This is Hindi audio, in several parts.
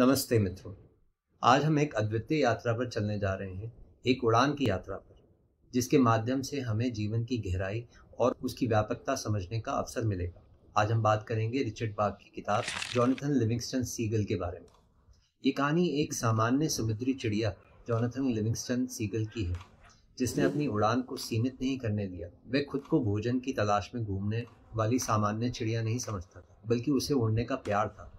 नमस्ते मित्रों आज हम एक अद्वितीय यात्रा पर चलने जा रहे हैं एक उड़ान की यात्रा पर जिसके माध्यम से हमें जीवन की गहराई और उसकी व्यापकता समझने का अवसर मिलेगा आज हम बात करेंगे रिचर्ड बाग की किताब जॉनथन लिविंगस्टन सीगल के बारे में ये कहानी एक सामान्य समुद्री चिड़िया जॉनथन लिविंगस्टन सीगल की है जिसने अपनी उड़ान को सीमित नहीं करने दिया वह खुद को भोजन की तलाश में घूमने वाली सामान्य चिड़िया नहीं समझता था बल्कि उसे उड़ने का प्यार था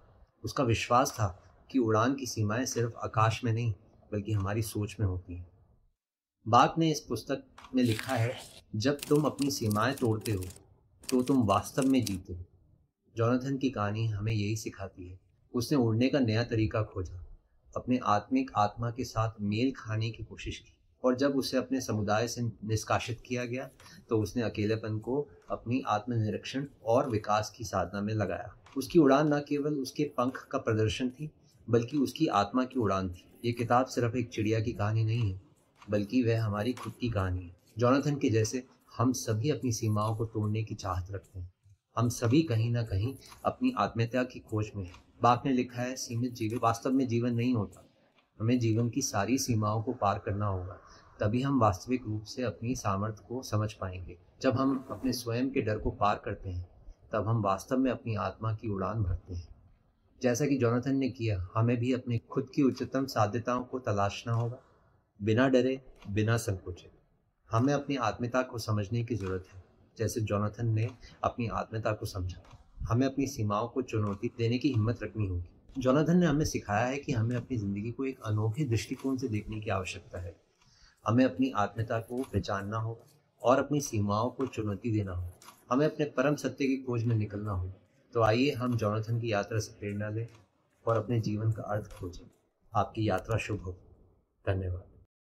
उसका विश्वास था कि उड़ान की सीमाएं सिर्फ आकाश में नहीं बल्कि हमारी सोच में होती हैं बाग ने इस पुस्तक में लिखा है जब तुम अपनी सीमाएं तोड़ते हो तो तुम वास्तव में जीते हो जॉनथन की कहानी हमें यही सिखाती है उसने उड़ने का नया तरीका खोजा अपने आत्मिक आत्मा के साथ मेल खाने की कोशिश की और जब उसे अपने समुदाय से निष्कासित किया गया तो उसने अकेलेपन को अपनी आत्मनिरीक्षण और विकास की साधना में लगाया उसकी उड़ान न केवल उसके पंख का प्रदर्शन थी बल्कि उसकी आत्मा की उड़ान थी ये किताब सिर्फ एक चिड़िया की कहानी नहीं है बल्कि वह हमारी खुद की कहानी है जॉनथन के जैसे हम सभी अपनी सीमाओं को तोड़ने की चाहत रखते हैं हम सभी कहीं ना कहीं अपनी आत्मीयता की खोज में हैं बाप ने लिखा है सीमित जीवन वास्तव में जीवन नहीं होता हमें जीवन की सारी सीमाओं को पार करना होगा तभी हम वास्तविक रूप से अपनी सामर्थ्य को समझ पाएंगे जब हम अपने स्वयं के डर को पार करते हैं तब हम वास्तव में अपनी आत्मा की उड़ान भरते हैं जैसा कि जोनाथन ने किया हमें भी अपने खुद की उच्चतम साध्यताओं को तलाशना होगा बिना डरे बिना संकोचे हमें अपनी आत्मीयता को समझने की जरूरत है जैसे जोनाथन ने अपनी आत्मीयता को समझा हमें अपनी सीमाओं को चुनौती देने की हिम्मत रखनी होगी जोनाथन ने हमें सिखाया है कि हमें अपनी ज़िंदगी को एक अनोखे दृष्टिकोण से देखने की आवश्यकता है हमें अपनी आत्मीयता को पहचानना होगा और अपनी सीमाओं को चुनौती देना होगा हमें अपने परम सत्य की खोज में निकलना होगा तो आइए हम जॉनथन की यात्रा से प्रेरणा लें और अपने जीवन का अर्थ खोजें आपकी यात्रा शुभ हो धन्यवाद